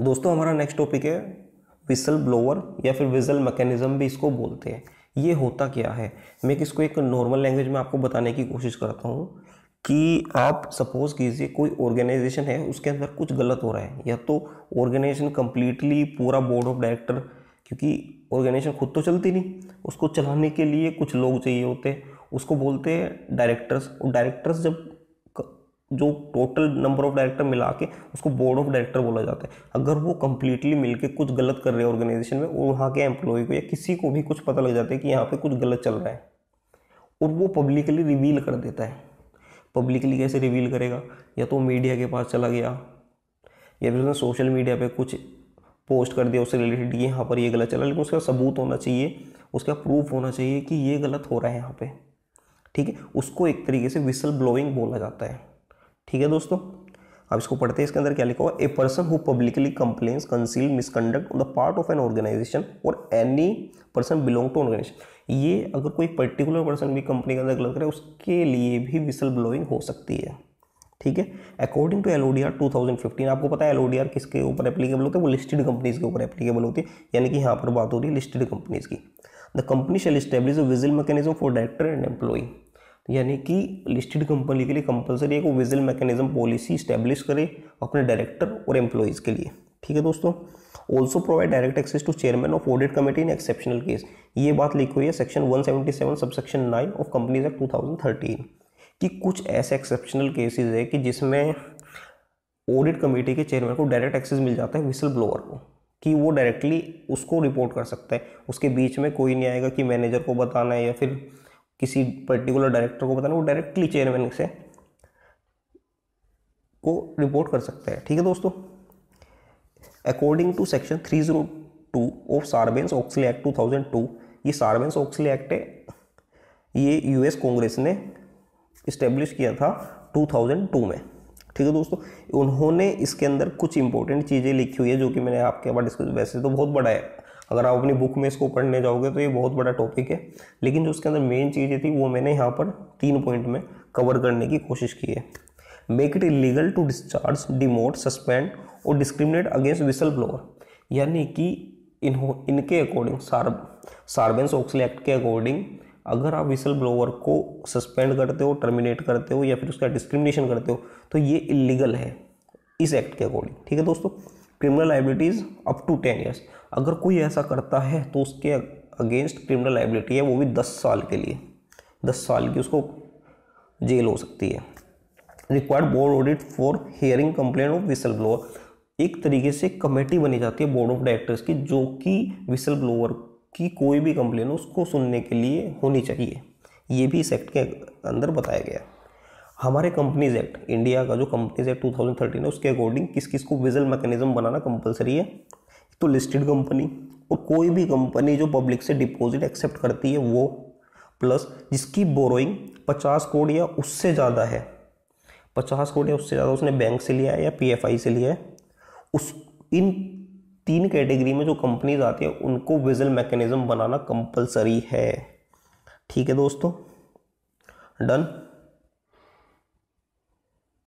दोस्तों हमारा next topic है विसल ब्लोअर या फिर विजल मैकेनिज्म भी इसको बोलते हैं ये होता क्या है मैं इसको एक नॉर्मल लैंग्वेज में आपको बताने की कोशिश करता हूँ कि आप सपोज कीजिए कोई ऑर्गेनाइजेशन है उसके अंदर कुछ गलत हो रहा है या तो ऑर्गेनाइजेशन कम्प्लीटली पूरा बोर्ड ऑफ डायरेक्टर क्योंकि ऑर्गेनाइजेशन खुद तो चलती नहीं उसको चलाने के लिए कुछ लोग चाहिए होते हैं उसको बोलते हैं डायरेक्टर्स और डायरेक्टर्स जब जो टोटल नंबर ऑफ डायरेक्टर मिला के उसको बोर्ड ऑफ डायरेक्टर बोला जाता है अगर वो कम्प्लीटली मिलके कुछ गलत कर रहे हैं ऑर्गेनाइजेशन में और वहाँ के एम्प्लॉय को या किसी को भी कुछ पता लग जाता है कि यहाँ पे कुछ गलत चल रहा है और वो पब्लिकली रिवील कर देता है पब्लिकली कैसे रिवील करेगा या तो मीडिया के पास चला गया या फिर उसने सोशल मीडिया पर कुछ पोस्ट कर दिया उससे रिलेटेड कि यहाँ पर ये गलत चला लेकिन उसका सबूत होना चाहिए उसका प्रूफ होना चाहिए कि ये गलत हो रहा है यहाँ पर ठीक है उसको एक तरीके से विसल ब्लोइंग बोला जाता है ठीक है दोस्तों अब इसको पढ़ते हैं इसके अंदर क्या लिखा हुआ a person who publicly complain conceal misconduct on the part of an organization और any person belong to organization ये अगर कोई पर्टिकुलर पर्सन भी कंपनी के अंदर गलत करे उसके लिए भी विसल ब्लोइंग हो सकती है ठीक है according to L O D R two thousand fifteen आपको पता है एल ओ डी आर किसके ऊपर एप्लीकेबल होते हैं वो लिस्टेड कंपनीज के ऊपर एप्लीकेबल होती है यानी कि यहाँ पर बात हो रही है लिस्टेड कंपनीज की the company shall establish vigil mechanism for director and employee यानी कि लिस्टेड कंपनी के लिए कंपलसरी एक विजिल मैकेनिज्म पॉलिसी स्टैब्लिश करे अपने डायरेक्टर और एम्प्लॉयज़ के लिए ठीक है दोस्तों also provide direct access to chairman of audit committee in exceptional case ये बात लिखी हुई है section 177 subsection nine of companies act thirteen कि कुछ ऐसे एक्सेप्शनल केसेज है कि जिसमें ऑडिट कमेटी के चेयरमैन को डायरेक्ट एक्सेस मिल जाता है विसल ब्लोअर को कि वो डायरेक्टली उसको रिपोर्ट कर सकता है उसके बीच में कोई नहीं आएगा कि मैनेजर को बताना है या फिर किसी पर्टिकुलर डायरेक्टर को बताना वो डायरेक्टली चेयरमैन से को रिपोर्ट कर सकता है ठीक है दोस्तों according to section three zero two of Sarbanes Oxley act two thousand two ये सार्बेंस ऑक्सले एक्ट है ये यूएस कांग्रेस ने इस्टेब्लिश किया था टू थाउजेंड टू में ठीक है दोस्तों उन्होंने इसके अंदर कुछ इंपॉर्टेंट चीज़ें लिखी हुई है जो कि मैंने आपके पास डिस्कस वैसे तो बहुत बड़ा है अगर आप अपनी बुक में इसको पढ़ने जाओगे तो ये बहुत बड़ा टॉपिक है लेकिन जो उसके अंदर मेन चीज़ें थी वो मैंने यहाँ पर तीन पॉइंट में कवर करने की कोशिश की है make it illegal to discharge demote suspend और डिस्क्रिमिनेट अगेंस्ट विसल ब्लोअर यानी कि इन्हों इनके अकॉर्डिंग सार सार्बेंस ऑक्सले एक्ट के अकॉर्डिंग अगर आप विसल ब्लोअर को सस्पेंड करते हो टर्मिनेट करते हो या फिर उसका डिस्क्रिमिनेशन करते हो तो ये इलीगल है इस एक्ट के अकॉर्डिंग ठीक है दोस्तों criminal liabilities up to ten years अगर कोई ऐसा करता है तो उसके अगेंस्ट क्रिमिनल लाइबिलिटी है वो भी दस साल के लिए दस साल की उसको जेल हो सकती है required board audit for hearing complain of whistle blower एक तरीके से कमेटी बनी जाती है बोर्ड ऑफ डायरेक्टर्स की जो कि विसल ब्लोअर की कोई भी कंप्लेन उसको सुनने के लिए होनी चाहिए ये भी इस एक्ट के अंदर बताया गया है हमारे कंपनीज एक्ट इंडिया का जो कंपनीज एक्ट 2013 है उसके अकॉर्डिंग किस किस को विजल मैकेनिज्म बनाना कंपलसरी है तो लिस्टेड कंपनी और कोई भी कंपनी जो पब्लिक से डिपॉजिट एक्सेप्ट करती है वो प्लस जिसकी बोरोइंग पचास करोड़ या उससे ज़्यादा है पचास करोड़ या उससे ज़्यादा उसने बैंक से लिया है या पी से लिया है उस इन तीन कैटेगरी में जो कंपनीज आती है उनको विजल मैकेनिज्म बनाना कंपलसरी है ठीक है दोस्तों डन